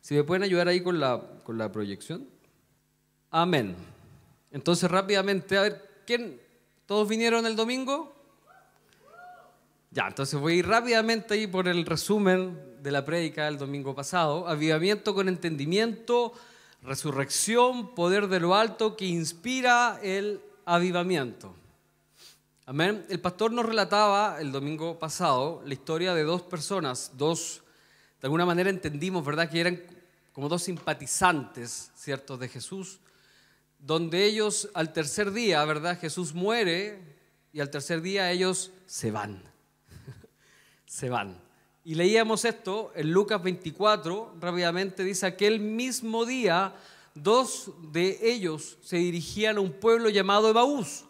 Si me pueden ayudar ahí con la, con la proyección. Amén. Entonces rápidamente, a ver, ¿quién? ¿Todos vinieron el domingo? Ya, entonces voy rápidamente ahí por el resumen de la prédica del domingo pasado. Avivamiento con entendimiento, resurrección, poder de lo alto que inspira el avivamiento. Amén. El pastor nos relataba el domingo pasado la historia de dos personas, dos de alguna manera entendimos, ¿verdad?, que eran como dos simpatizantes, ¿cierto?, de Jesús, donde ellos al tercer día, ¿verdad?, Jesús muere y al tercer día ellos se van, se van. Y leíamos esto en Lucas 24, rápidamente dice, aquel mismo día dos de ellos se dirigían a un pueblo llamado Ebaús,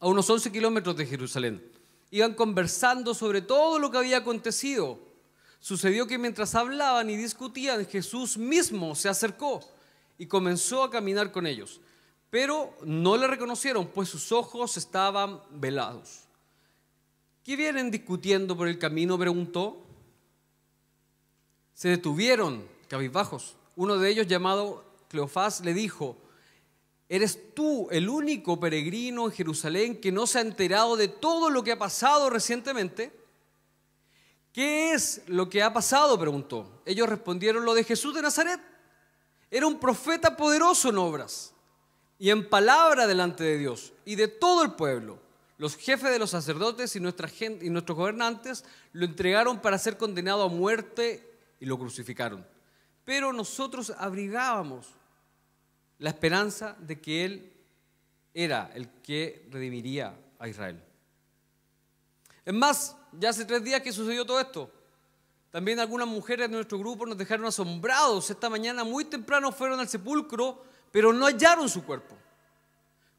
a unos 11 kilómetros de Jerusalén. Iban conversando sobre todo lo que había acontecido Sucedió que mientras hablaban y discutían, Jesús mismo se acercó y comenzó a caminar con ellos. Pero no le reconocieron, pues sus ojos estaban velados. ¿Qué vienen discutiendo por el camino? preguntó. Se detuvieron, cabizbajos. Uno de ellos, llamado Cleofás, le dijo, ¿eres tú el único peregrino en Jerusalén que no se ha enterado de todo lo que ha pasado recientemente? ¿Qué es lo que ha pasado? preguntó. Ellos respondieron lo de Jesús de Nazaret. Era un profeta poderoso en obras y en palabra delante de Dios y de todo el pueblo. Los jefes de los sacerdotes y, nuestra gente, y nuestros gobernantes lo entregaron para ser condenado a muerte y lo crucificaron. Pero nosotros abrigábamos la esperanza de que Él era el que redimiría a Israel. Es más, ya hace tres días que sucedió todo esto. También algunas mujeres de nuestro grupo nos dejaron asombrados. Esta mañana muy temprano fueron al sepulcro, pero no hallaron su cuerpo.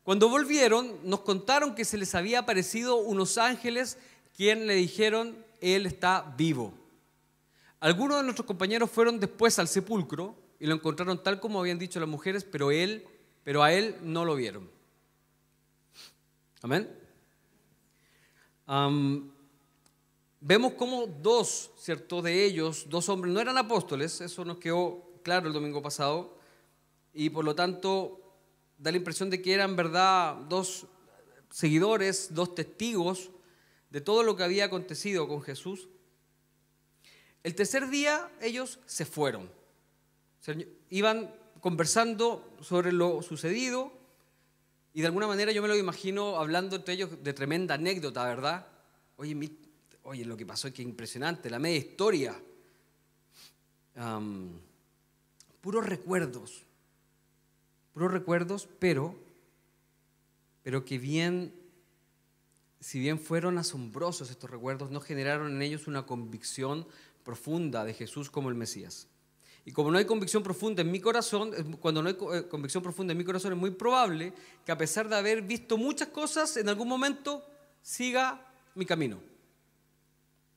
Cuando volvieron, nos contaron que se les había aparecido unos ángeles quienes le dijeron, Él está vivo. Algunos de nuestros compañeros fueron después al sepulcro y lo encontraron tal como habían dicho las mujeres, pero, él, pero a Él no lo vieron. Amén vemos como dos, ¿cierto? De ellos, dos hombres, no eran apóstoles, eso nos quedó claro el domingo pasado, y por lo tanto da la impresión de que eran, ¿verdad?, dos seguidores, dos testigos de todo lo que había acontecido con Jesús. El tercer día ellos se fueron. Iban conversando sobre lo sucedido y de alguna manera yo me lo imagino hablando entre ellos de tremenda anécdota, ¿verdad? Oye, oye lo que pasó es que impresionante, la media historia. puros recuerdos, puros recuerdos, pero, pero que bien, si bien fueron asombrosos estos recuerdos, no generaron en ellos una convicción profunda de Jesús como el Mesías. Y como no hay convicción profunda en mi corazón, cuando no hay eh, convicción profunda en mi corazón, es muy probable que a pesar de haber visto muchas cosas, en algún momento siga mi camino.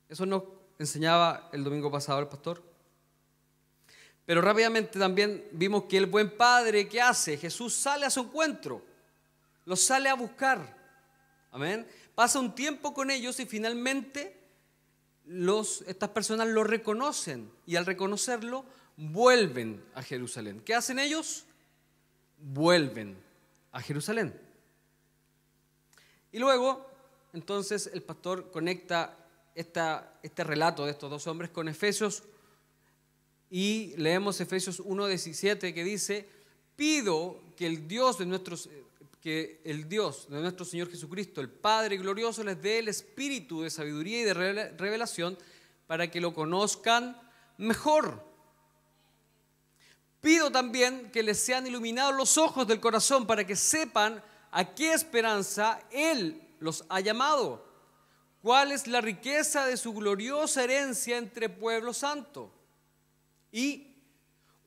Eso nos enseñaba el domingo pasado el pastor. Pero rápidamente también vimos que el buen padre, ¿qué hace? Jesús sale a su encuentro, los sale a buscar. Amén. Pasa un tiempo con ellos y finalmente los, estas personas lo reconocen. Y al reconocerlo, vuelven a Jerusalén. ¿Qué hacen ellos? Vuelven a Jerusalén. Y luego, entonces, el pastor conecta esta, este relato de estos dos hombres con Efesios y leemos Efesios 1.17 que dice, pido que el Dios de nuestros que el Dios de nuestro Señor Jesucristo, el Padre glorioso, les dé el espíritu de sabiduría y de revelación para que lo conozcan mejor Pido también que les sean iluminados los ojos del corazón para que sepan a qué esperanza Él los ha llamado, cuál es la riqueza de su gloriosa herencia entre pueblo santo y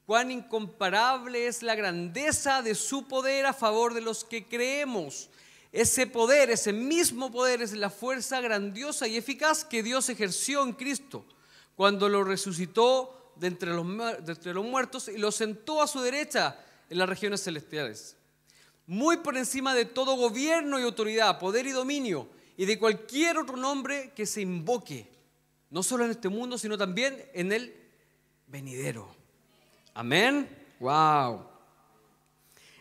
cuán incomparable es la grandeza de su poder a favor de los que creemos. Ese poder, ese mismo poder es la fuerza grandiosa y eficaz que Dios ejerció en Cristo cuando lo resucitó de entre, los, muertos y lo sentó a su derecha en las regiones celestiales. Muy por encima de todo gobierno y autoridad, poder y dominio, y de cualquier otro nombre que se invoque, no solo en este mundo, sino también en el venidero. Amén. Wow.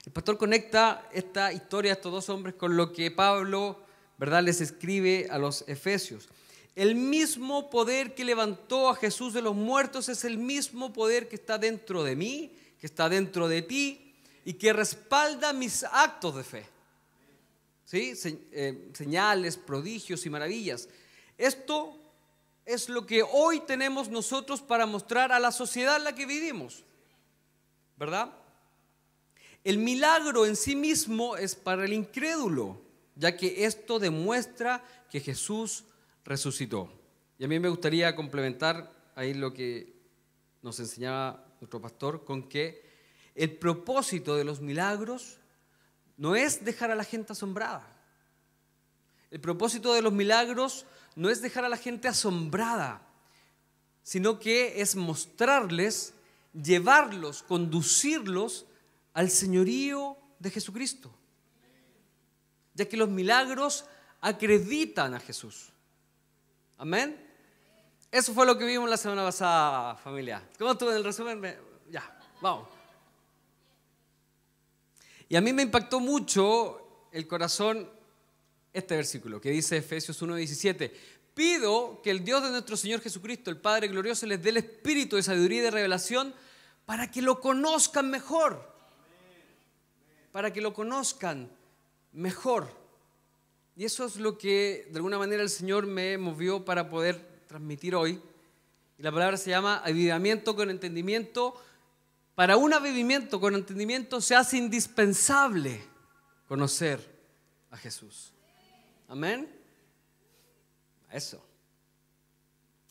El pastor conecta esta historia de estos dos hombres con lo que Pablo, ¿verdad?, les escribe a los efesios. El mismo poder que levantó a Jesús de los muertos es el mismo poder que está dentro de mí, que está dentro de ti y que respalda mis actos de fe. ¿Sí? Eh, señales, prodigios y maravillas. Esto es lo que hoy tenemos nosotros para mostrar a la sociedad en la que vivimos. ¿Verdad? El milagro en sí mismo es para el incrédulo, ya que esto demuestra que Jesús resucitó. Y a mí me gustaría complementar ahí lo que nos enseñaba nuestro pastor con que el propósito de los milagros no es dejar a la gente asombrada. El propósito de los milagros no es dejar a la gente asombrada, sino que es mostrarles, llevarlos, conducirlos al señorío de Jesucristo. Ya que los milagros acreditan a Jesús. Amén. Eso fue lo que vimos la semana pasada, familia. ¿Cómo estuvo en el resumen? Ya, vamos. Y a mí me impactó mucho el corazón este versículo que dice Efesios 1:17. Pido que el Dios de nuestro Señor Jesucristo, el Padre glorioso, les dé el espíritu de sabiduría y de revelación para que lo conozcan mejor. Para que lo conozcan mejor. Y eso es lo que de alguna manera el Señor me movió para poder transmitir hoy. Y la palabra se llama avivamiento con entendimiento. Para un avivamiento con entendimiento se hace indispensable conocer a Jesús. Amén. Eso.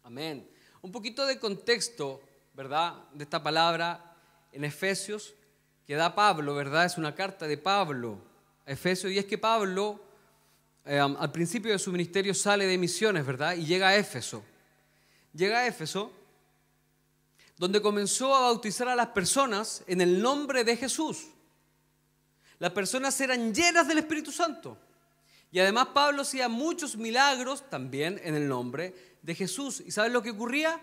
Amén. Un poquito de contexto, ¿verdad? De esta palabra en Efesios que da Pablo, ¿verdad? Es una carta de Pablo a Efesios y es que Pablo eh, um, al principio de su ministerio sale de misiones, ¿verdad? Y llega a Éfeso. Llega a Éfeso, donde comenzó a bautizar a las personas en el nombre de Jesús. Las personas eran llenas del Espíritu Santo. Y además Pablo hacía muchos milagros también en el nombre de Jesús. ¿Y sabes lo que ocurría?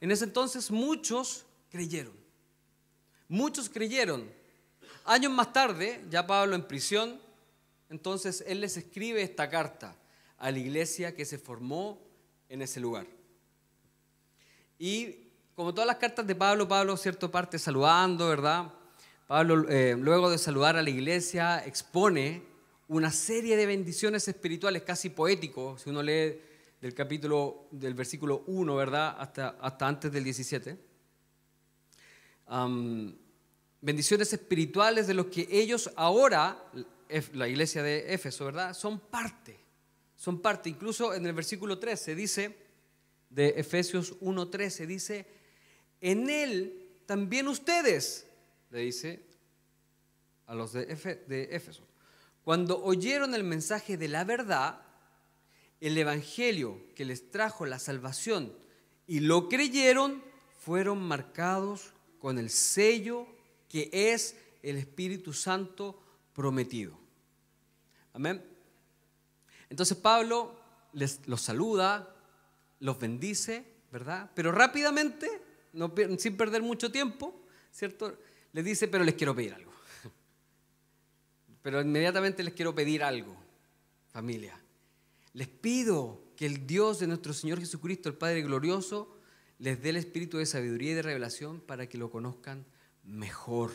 En ese entonces muchos creyeron. Muchos creyeron. Años más tarde, ya Pablo en prisión, entonces él les escribe esta carta a la iglesia que se formó en ese lugar. Y como todas las cartas de Pablo, Pablo cierto parte saludando, ¿verdad? Pablo eh, luego de saludar a la iglesia expone una serie de bendiciones espirituales casi poéticos, si uno lee del capítulo del versículo 1, ¿verdad? Hasta, hasta antes del 17. bendiciones espirituales de los que ellos ahora la iglesia de Éfeso, ¿verdad? Son parte, son parte. Incluso en el versículo 13 dice, de Efesios 1.13, dice, en él también ustedes, le dice a los de, de Éfeso, cuando oyeron el mensaje de la verdad, el evangelio que les trajo la salvación y lo creyeron, fueron marcados con el sello que es el Espíritu Santo prometido. Amén. Entonces Pablo les, los saluda, los bendice, ¿verdad? Pero rápidamente, sin perder mucho tiempo, ¿cierto? Les dice, pero les quiero pedir algo. Pero inmediatamente les quiero pedir algo, familia. Les pido que el Dios de nuestro Señor Jesucristo, el Padre Glorioso, les dé el espíritu de sabiduría y de revelación para que lo conozcan mejor.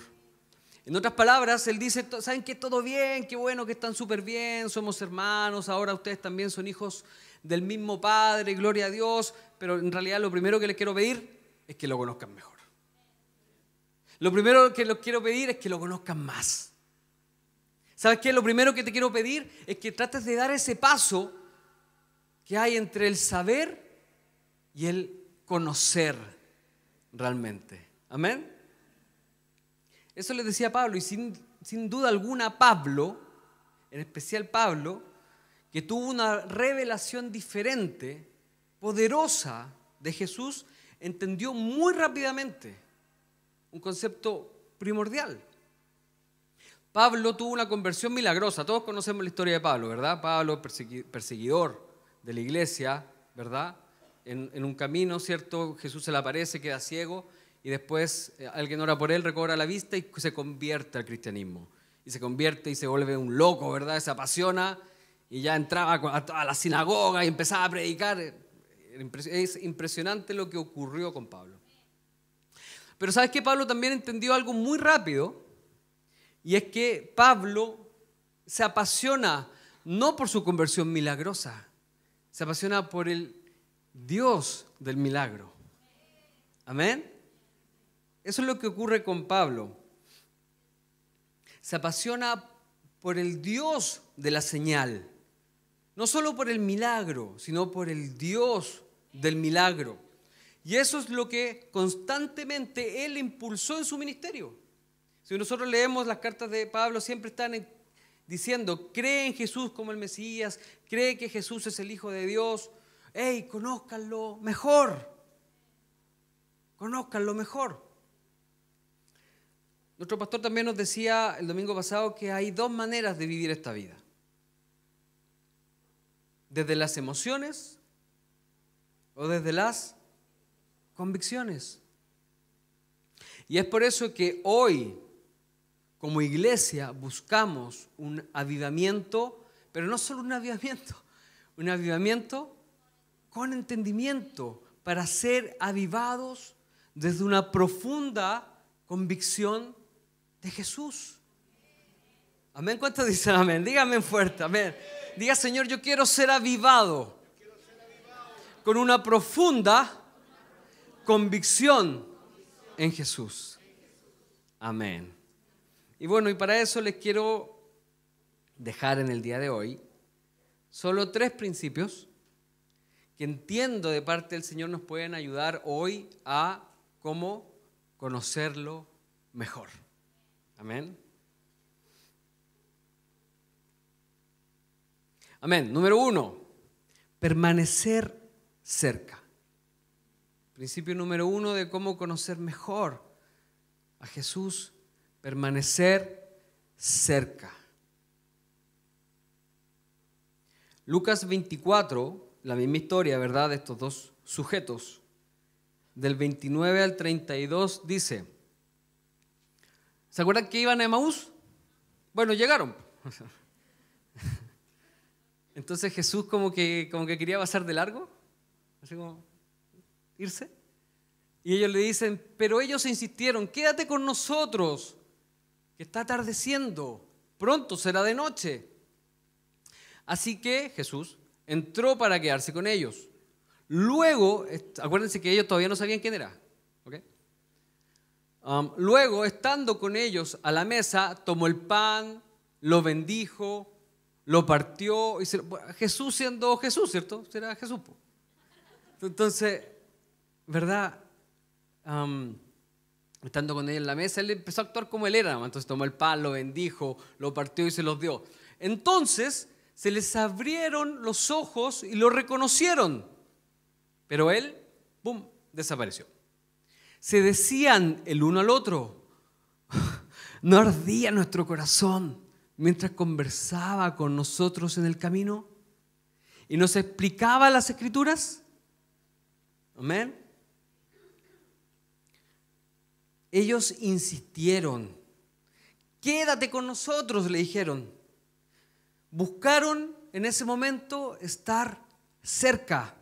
En otras palabras, él dice, ¿saben que todo bien? Qué bueno que están súper bien, somos hermanos, ahora ustedes también son hijos del mismo Padre, gloria a Dios, pero en realidad lo primero que les quiero pedir es que lo conozcan mejor. Lo primero que les quiero pedir es que lo conozcan más. ¿Sabes qué? Lo primero que te quiero pedir es que trates de dar ese paso que hay entre el saber y el conocer realmente. Amén. Eso les decía Pablo, y sin, duda alguna Pablo, en especial Pablo, que tuvo una revelación diferente, poderosa de Jesús, entendió muy rápidamente un concepto primordial. Pablo tuvo una conversión milagrosa. Todos conocemos la historia de Pablo, ¿verdad? Pablo, perseguidor de la iglesia, ¿verdad? En, en un camino, ¿cierto? Jesús se le aparece, queda ciego y después eh, alguien ora por él, recobra la vista y se convierte al cristianismo. Y se convierte y se vuelve un loco, ¿verdad? Se apasiona y ya entraba a la sinagoga y empezaba a predicar. Eh, es impresionante lo que ocurrió con Pablo. Pero sabes qué? Pablo también entendió algo muy rápido y es que Pablo se apasiona no por su conversión milagrosa, se apasiona por el Dios del milagro. Amén. Eso es lo que ocurre con Pablo. Se apasiona por el Dios de la señal, no solo por el milagro, sino por el Dios del milagro. Y eso es lo que constantemente él impulsó en su ministerio. Si nosotros leemos las cartas de Pablo, siempre están diciendo, cree en Jesús como el Mesías, cree que Jesús es el Hijo de Dios, ey conozcanlo mejor, conozcanlo mejor. Nuestro pastor también nos decía el domingo pasado que hay dos maneras de vivir esta vida. Desde las emociones o desde las convicciones. Y es por eso que hoy, como iglesia, buscamos un avivamiento, pero no solo un avivamiento, un avivamiento con entendimiento para ser avivados desde una profunda convicción de Jesús. Amén. ¿Cuántos dicen amén? Dígame fuerte, amén. Diga, Señor, yo quiero ser avivado con una profunda convicción en Jesús. Amén. Y bueno, y para eso les quiero dejar en el día de hoy solo tres principios que entiendo de parte del Señor nos pueden ayudar hoy a cómo conocerlo mejor. Amén. Amén. Número uno, permanecer cerca. Principio número uno de cómo conocer mejor a Jesús, permanecer cerca. Lucas 24, la misma historia, ¿verdad?, de estos dos sujetos. Del 29 al 32 dice, ¿Se acuerdan que iban a Emaús? Bueno, llegaron. Entonces Jesús como que, como que quería pasar de largo, así como irse. Y ellos le dicen, pero ellos insistieron, quédate con nosotros, que está atardeciendo, pronto será de noche. Así que Jesús entró para quedarse con ellos. Luego, acuérdense que ellos todavía no sabían quién era, ¿ok? Um, luego, estando con ellos a la mesa, tomó el pan, lo bendijo, lo partió. Y Jesús siendo Jesús, ¿cierto? Será Jesús. Entonces, ¿verdad? Um, estando con ellos en la mesa, él empezó a actuar como él era. Entonces tomó el pan, lo bendijo, lo partió y se los dio. Entonces se les abrieron los ojos y lo reconocieron. Pero él, ¡bum!, desapareció se decían el uno al otro. ¿No ardía nuestro corazón mientras conversaba con nosotros en el camino? ¿Y nos explicaba las escrituras? Amén. Ellos insistieron. Quédate con nosotros, le dijeron. Buscaron en ese momento estar cerca.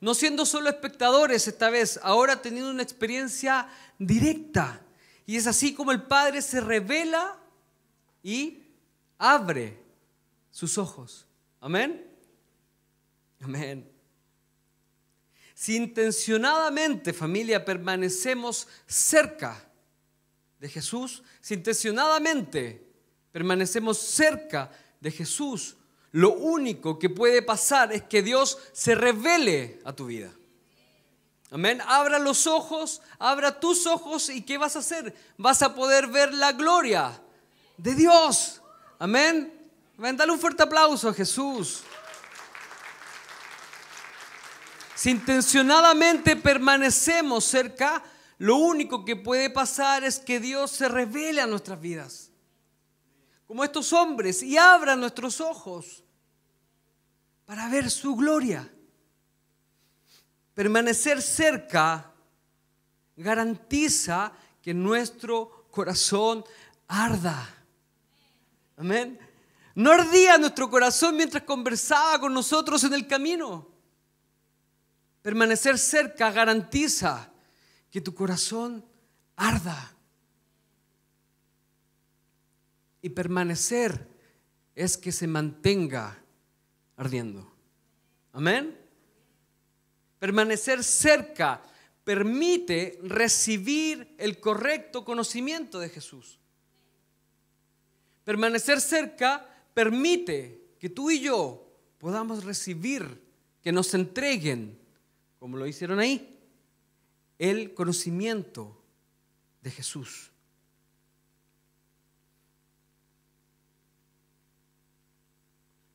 No siendo solo espectadores esta vez, ahora teniendo una experiencia directa. Y es así como el Padre se revela y abre sus ojos. Amén. Amén. Si intencionadamente, familia, permanecemos cerca de Jesús, si intencionadamente permanecemos cerca de Jesús, lo único que puede pasar es que Dios se revele a tu vida. Amén. Abra los ojos, abra tus ojos y ¿qué vas a hacer? Vas a poder ver la gloria de Dios. Amén. Ven, dale un fuerte aplauso a Jesús. Si intencionadamente permanecemos cerca, lo único que puede pasar es que Dios se revele a nuestras vidas. Como estos hombres y abra nuestros ojos para ver su gloria. Permanecer cerca garantiza que nuestro corazón arda. Amén. No ardía nuestro corazón mientras conversaba con nosotros en el camino. Permanecer cerca garantiza que tu corazón arda. Y permanecer es que se mantenga ardiendo. Amén. Permanecer cerca permite recibir el correcto conocimiento de Jesús. Permanecer cerca permite que tú y yo podamos recibir, que nos entreguen, como lo hicieron ahí, el conocimiento de Jesús.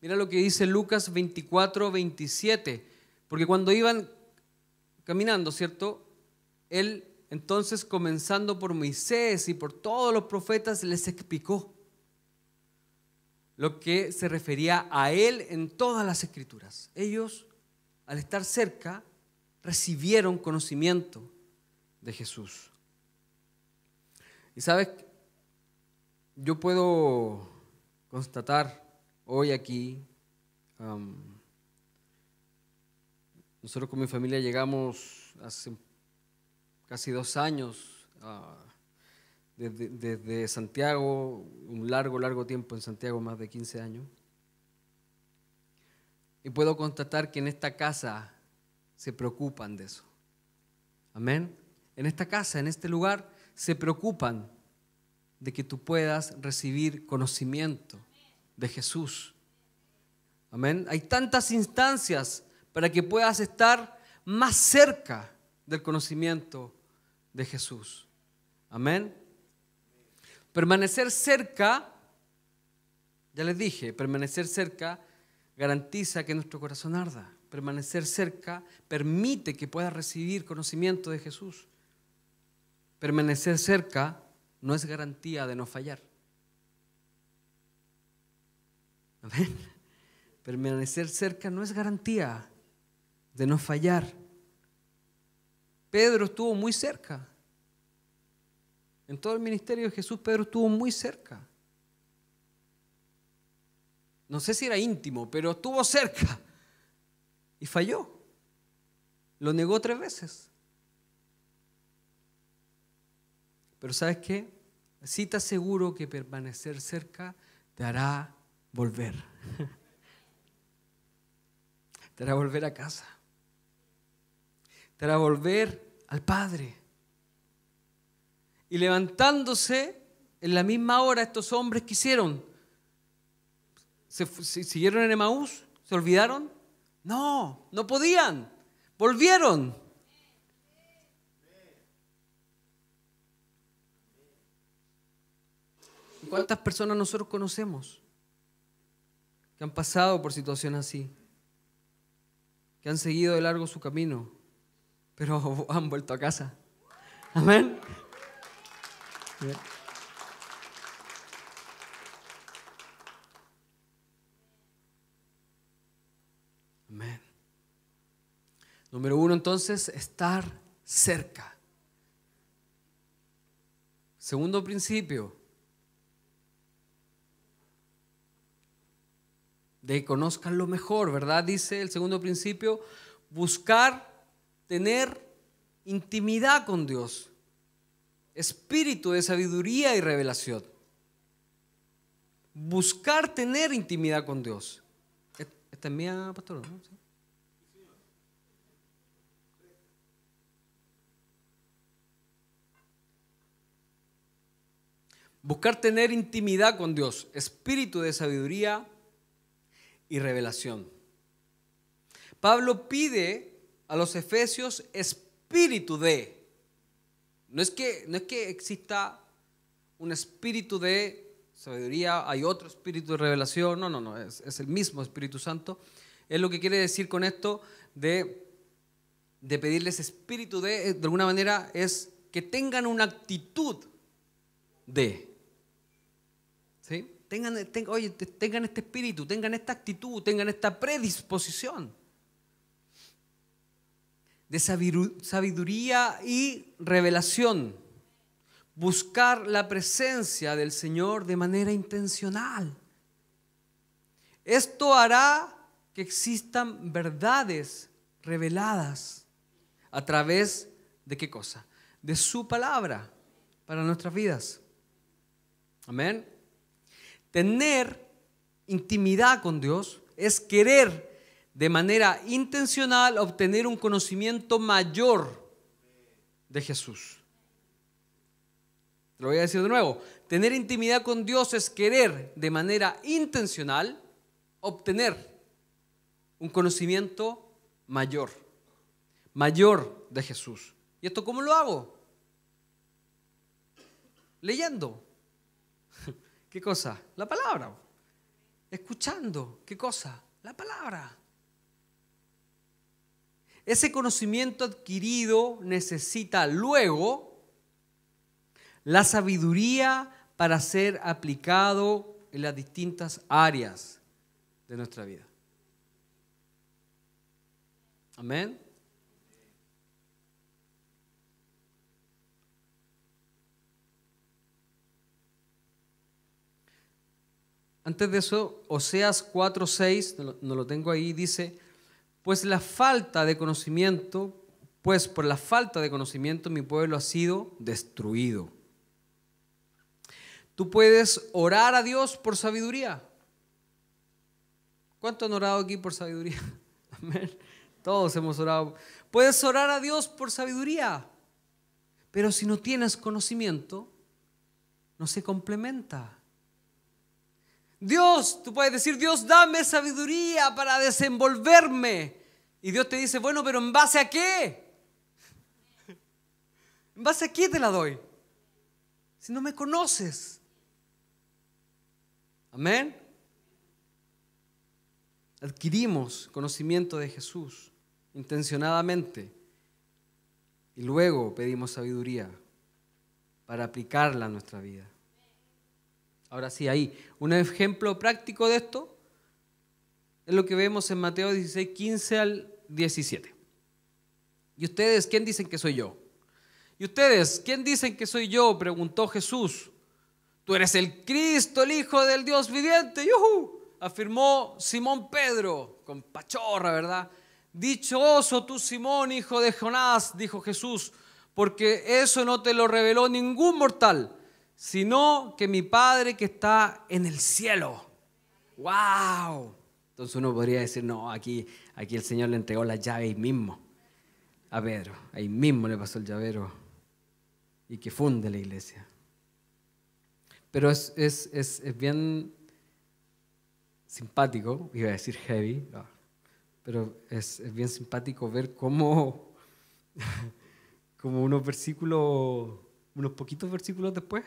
Mira lo que dice Lucas 24, 27. Porque cuando iban caminando, ¿cierto? Él entonces, comenzando por Moisés y por todos los profetas, les explicó lo que se refería a él en todas las escrituras. Ellos, al estar cerca, recibieron conocimiento de Jesús. Y sabes, yo puedo constatar hoy aquí, nosotros con mi familia llegamos hace casi dos años ah, desde, desde, Santiago, un largo, largo tiempo en Santiago, más de 15 años. Y puedo constatar que en esta casa se preocupan de eso. Amén. En esta casa, en este lugar, se preocupan de que tú puedas recibir conocimiento de Jesús. Amén. Hay tantas instancias para que puedas estar más cerca del conocimiento de Jesús. Amén. Permanecer cerca, ya les dije, permanecer cerca garantiza que nuestro corazón arda. Permanecer cerca permite que puedas recibir conocimiento de Jesús. Permanecer cerca no es garantía de no fallar. Amén. Permanecer cerca no es garantía de no fallar. Pedro estuvo muy cerca. En todo el ministerio de Jesús, Pedro estuvo muy cerca. No sé si era íntimo, pero estuvo cerca y falló. Lo negó tres veces. Pero ¿sabes qué? si te aseguro que permanecer cerca te hará volver. Te hará volver a casa. Te hará volver al Padre. Y levantándose en la misma hora estos hombres que hicieron, ¿Se, siguieron en Emaús? ¿Se olvidaron? No, no podían. Volvieron. ¿Cuántas personas nosotros conocemos? que han pasado por situaciones así, que han seguido de largo su camino, pero han vuelto a casa. Amén. Amén. Número uno, entonces, estar cerca. Segundo principio, de que conozcan lo mejor, ¿verdad? Dice el segundo principio, buscar tener intimidad con Dios, espíritu de sabiduría y revelación. Buscar tener intimidad con Dios. E-, esta pastor. Buscar tener intimidad con Dios, espíritu de sabiduría y revelación. Pablo pide a los efesios espíritu de. No es que, no es que exista un espíritu de sabiduría, hay otro espíritu de revelación, no, no, no, es, el mismo Espíritu Santo. Es lo que quiere decir con esto de, de pedirles espíritu de, eh, de alguna manera es que tengan una actitud de. ¿Sí? Tengan, oye, tengan este espíritu, tengan esta actitud, tengan esta predisposición de sabiduría y revelación. Buscar la presencia del Señor de manera intencional. Esto hará que existan verdades reveladas a través de qué cosa? De su palabra para nuestras vidas. Amén. Tener intimidad con Dios es querer de manera intencional obtener un conocimiento mayor de Jesús. Te lo voy a decir de nuevo. Tener intimidad con Dios es querer de manera intencional obtener un conocimiento mayor, mayor de Jesús. ¿Y esto cómo lo hago? Leyendo. ¿Qué cosa? La palabra. Escuchando. ¿Qué cosa? La palabra. Ese conocimiento adquirido necesita luego la sabiduría para ser aplicado en las distintas áreas de nuestra vida. Amén. Antes de eso, Oseas 4:6, no lo tengo ahí, dice, pues la falta de conocimiento, pues por la falta de conocimiento mi pueblo ha sido destruido. Tú puedes orar a Dios por sabiduría. ¿Cuánto han orado aquí por sabiduría? Amén. Todos hemos orado. Puedes orar a Dios por sabiduría, pero si no tienes conocimiento, no se complementa. Dios, tú puedes decir, Dios, dame sabiduría para desenvolverme. Y Dios te dice, bueno, pero ¿en base a qué? ¿En base a qué te la doy? Si no me conoces. Amén. Adquirimos conocimiento de Jesús intencionadamente y luego pedimos sabiduría para aplicarla a nuestra vida. Ahora sí, ahí. Un ejemplo práctico de esto es lo que vemos en Mateo 16, 15 al 17. ¿Y ustedes quién dicen que soy yo? ¿Y ustedes quién dicen que soy yo? Preguntó Jesús. Tú eres el Cristo, el Hijo del Dios viviente. ¡Yo! Afirmó Simón Pedro, con pachorra, ¿verdad? Dichoso tú, Simón, hijo de Jonás, dijo Jesús, porque eso no te lo reveló ningún mortal sino que mi Padre que está en el cielo. ¡Wow! Entonces uno podría decir, no, aquí, aquí el Señor le entregó la llave ahí mismo a Pedro, ahí mismo le pasó el llavero y que funde la iglesia. Pero es, bien simpático, iba a decir heavy, pero es, bien simpático ver cómo, como unos versículos unos poquitos versículos después,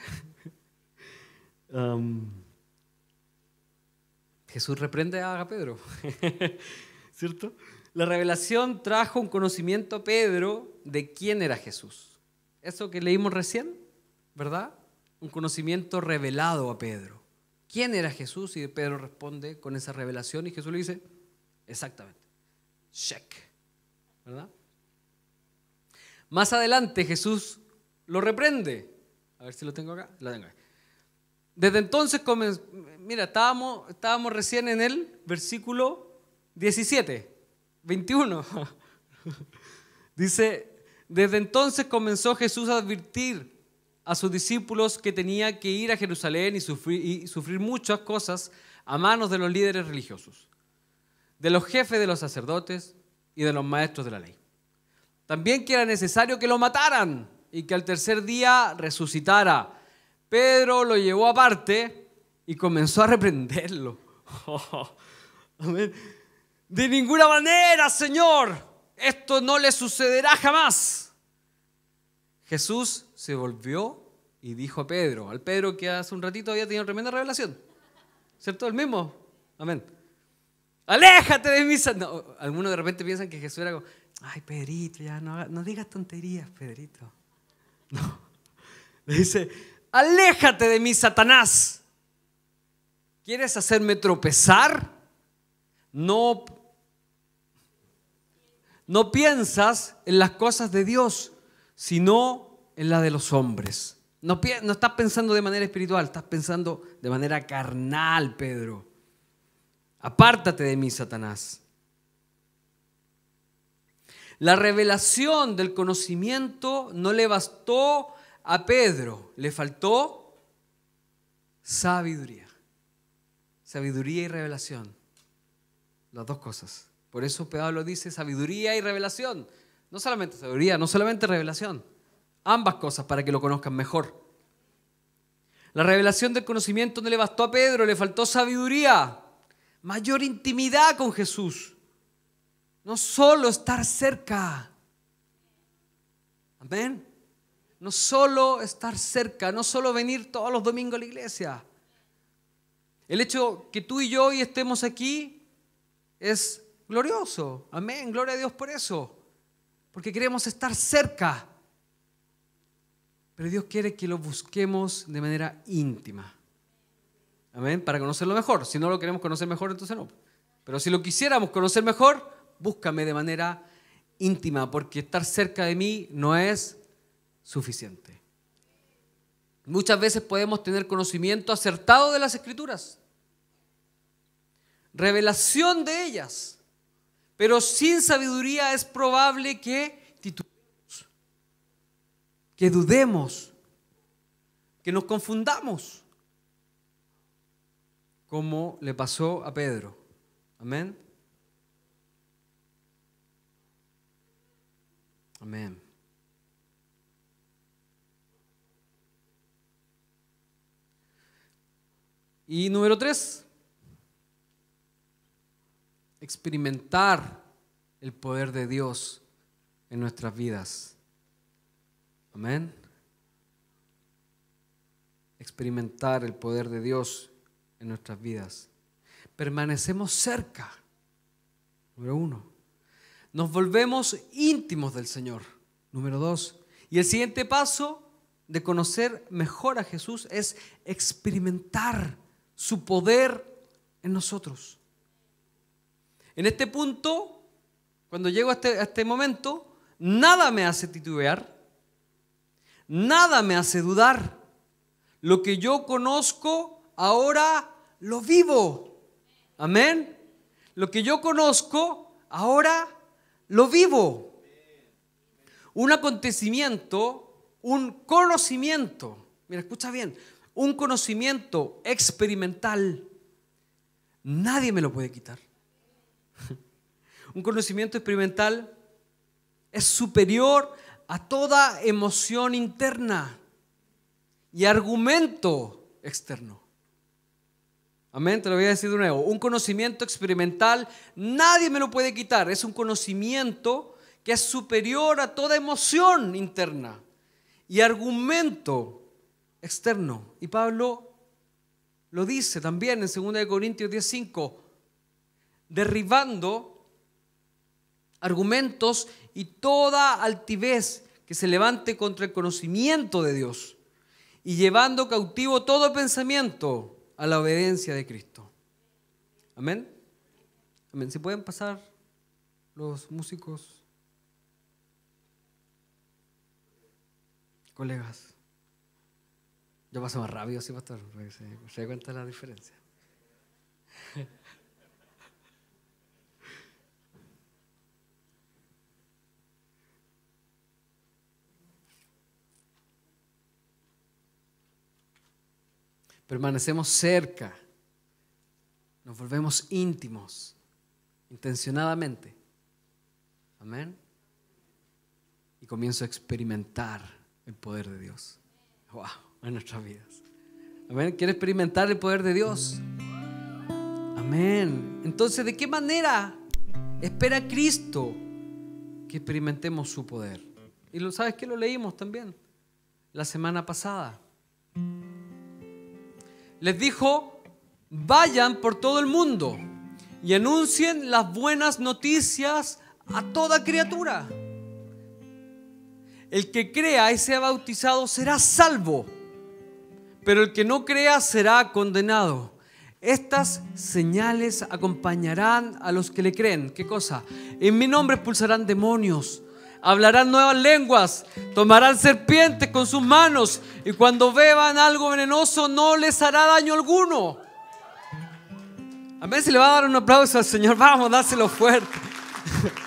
um, Jesús reprende a Pedro, ¿cierto? La revelación trajo un conocimiento a Pedro de quién era Jesús. Eso que leímos recién, ¿verdad? Un conocimiento revelado a Pedro. ¿Quién era Jesús? Y Pedro responde con esa revelación y Jesús le dice, exactamente, check, ¿verdad? Más adelante Jesús lo reprende. A ver si lo tengo acá. Desde entonces, mira, estábamos, recién en el versículo 17, 21. Dice, desde entonces comenzó Jesús a advertir a sus discípulos que tenía que ir a Jerusalén y sufrir muchas cosas a manos de los líderes religiosos, de los jefes de los sacerdotes y de los maestros de la ley. También que era necesario que lo mataran y que al tercer día resucitara. Pedro lo llevó aparte y comenzó a reprenderlo. de ninguna manera, Señor, esto no le sucederá jamás. Jesús se volvió y dijo a Pedro, al Pedro que hace un ratito había tenido tremenda revelación, ¿cierto? El mismo, amén. Aléjate de mí. algunos de repente piensan que Jesús era como, ay, Pedrito, ya no, no digas tonterías, Pedrito. Le dice, aléjate de mí, Satanás. ¿Quieres hacerme tropezar? No, no piensas en las cosas de Dios, sino en las de los hombres. No, no estás pensando de manera espiritual, estás pensando de manera carnal, Pedro. Apártate de mí, Satanás. La revelación del conocimiento no le bastó a Pedro, le faltó sabiduría. Sabiduría y revelación. Las dos cosas. Por eso Pablo dice sabiduría y revelación. No solamente sabiduría, no solamente revelación. Ambas cosas para que lo conozcan mejor. La revelación del conocimiento no le bastó a Pedro, le faltó sabiduría, mayor intimidad con Jesús. No solo estar cerca. Amén. No solo estar cerca, no solo venir todos los domingos a la iglesia. El hecho que tú y yo hoy estemos aquí es glorioso. Amén. Gloria a Dios por eso. Porque queremos estar cerca. Pero Dios quiere que lo busquemos de manera íntima. Amén. Para conocerlo mejor. Si no lo queremos conocer mejor, entonces no. Pero si lo quisiéramos conocer mejor, búscame de manera íntima, porque estar cerca de mí no es suficiente. Muchas veces podemos tener conocimiento acertado de las escrituras, revelación de ellas, pero sin sabiduría es probable que titulemos, que dudemos, que nos confundamos, como le pasó a Pedro. Amén. Amén. Y número tres, experimentar el poder de Dios en nuestras vidas. Amén. Experimentar el poder de Dios en nuestras vidas. Permanecemos cerca. Número uno. Nos volvemos íntimos del Señor. Número dos. Y el siguiente paso de conocer mejor a Jesús es experimentar su poder en nosotros. En este punto, cuando llego a este, este momento, nada me hace titubear, nada me hace dudar. Lo que yo conozco ahora lo vivo. Amén. Lo que yo conozco ahora lo vivo. Un acontecimiento, un conocimiento. Mira, escucha bien. Un conocimiento experimental. Nadie me lo puede quitar. Un conocimiento experimental es superior a toda emoción interna y argumento externo. Amén, te lo voy a decir de nuevo. Un conocimiento experimental, nadie me lo puede quitar. Es un conocimiento que es superior a toda emoción interna y argumento externo. Y Pablo lo dice también en 2 Corintios 10:5, derribando argumentos y toda altivez que se levante contra el conocimiento de Dios y llevando cautivo todo pensamiento a la obediencia de Cristo. Amén. Amén. ¿Se pueden pasar los músicos? Colegas. Yo paso más rápido, sí, pastor, se, se cuenta la diferencia. permanecemos cerca, nos volvemos íntimos, intencionadamente. Amén. Y comienzo a experimentar el poder de Dios. en nuestras vidas. Amén. ¿Quiere experimentar el poder de Dios? Amén. Entonces, ¿de qué manera espera Cristo que experimentemos su poder? Y lo sabes que lo leímos también la semana pasada les dijo, vayan por todo el mundo y anuncien las buenas noticias a toda criatura. El que crea y sea bautizado será salvo, pero el que no crea será condenado. Estas señales acompañarán a los que le creen. ¿Qué cosa? En mi nombre expulsarán demonios hablarán nuevas lenguas, tomarán serpientes con sus manos y cuando beban algo venenoso no les hará daño alguno. A ver si le va a dar un aplauso al Señor, vamos, dáselo fuerte.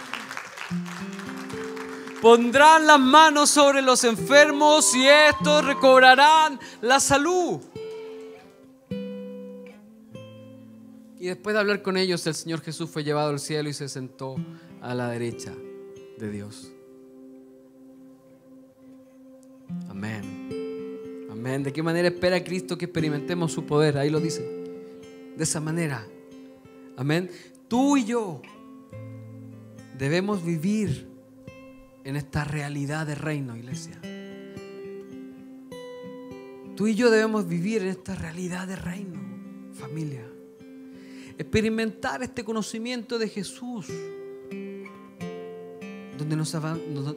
Pondrán las manos sobre los enfermos y estos recobrarán la salud. Y después de hablar con ellos, el Señor Jesús fue llevado al cielo y se sentó a la derecha de Dios. Amén. Amén. ¿De qué manera espera Cristo que experimentemos su poder? Ahí lo dice. De esa manera. Amén. Tú y yo debemos vivir en esta realidad de reino, iglesia. Tú y yo debemos vivir en esta realidad de reino, familia. Experimentar este conocimiento de Jesús, donde nos,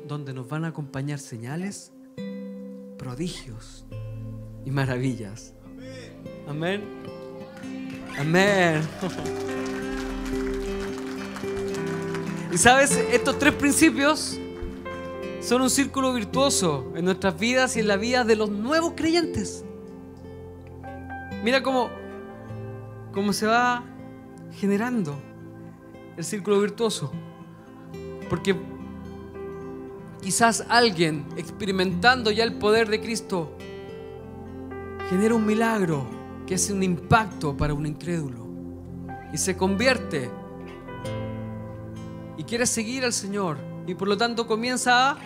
donde nos van a acompañar señales prodigios y maravillas. Amén. Amén. Y sabes, estos tres principios son un círculo virtuoso en nuestras vidas y en la vida de los nuevos creyentes. Mira cómo, cómo se va generando el círculo virtuoso. Porque quizás alguien experimentando ya el poder de Cristo genera un milagro que es un impacto para un incrédulo y se convierte y quiere seguir al Señor y por lo tanto comienza a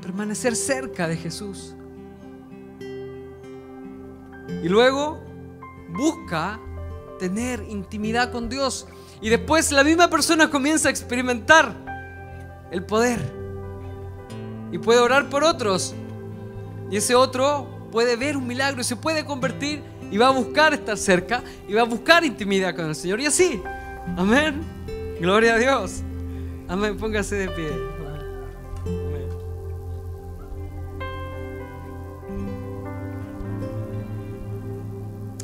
permanecer cerca de Jesús. Y luego busca tener intimidad con Dios. Y después la misma persona comienza a experimentar el poder y puede orar por otros. Y ese otro puede ver un milagro se puede convertir y va a buscar estar cerca y va a buscar intimidad con el Señor. Y así. Amén. Gloria a Dios. Amén. Póngase de pie. Amén.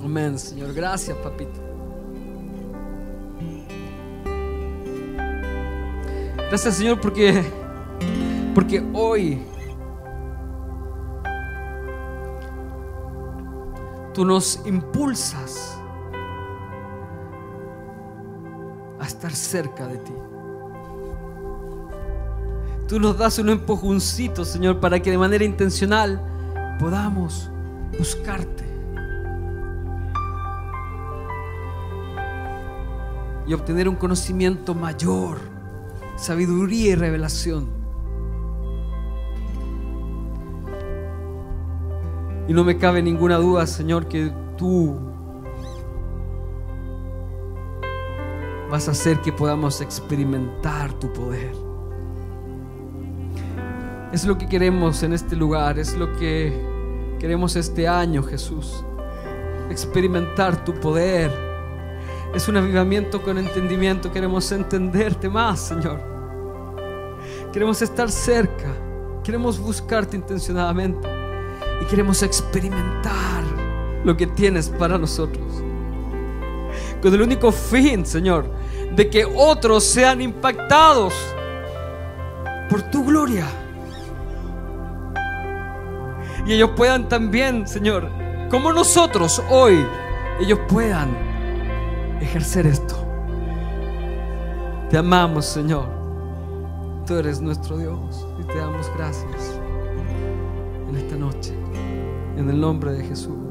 Amén, Señor. Gracias, papito. Gracias, Señor, porque porque hoy tú nos impulsas a estar cerca de ti. Tú nos das un empujoncito, Señor, para que de manera intencional podamos buscarte. Y obtener un conocimiento mayor, sabiduría y revelación Y no me cabe ninguna duda, Señor, que tú vas a hacer que podamos experimentar tu poder. Es lo que queremos en este lugar, es lo que queremos este año, Jesús. Experimentar tu poder. Es un avivamiento con entendimiento. Queremos entenderte más, Señor. Queremos estar cerca. Queremos buscarte intencionadamente y queremos experimentar lo que tienes para nosotros. Con el único fin, Señor, de que otros sean impactados por tu gloria. Y ellos puedan también, Señor, como nosotros hoy, ellos puedan ejercer esto. Te amamos, Señor. Tú eres nuestro Dios y te damos gracias en esta noche en el nombre de Jesús.